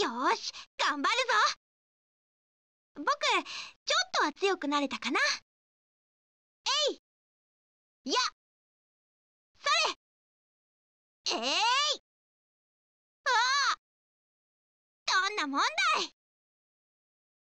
よし頑張るぞ僕ちょっとは強くなれたかなえいやそれえい、あどんなもんだい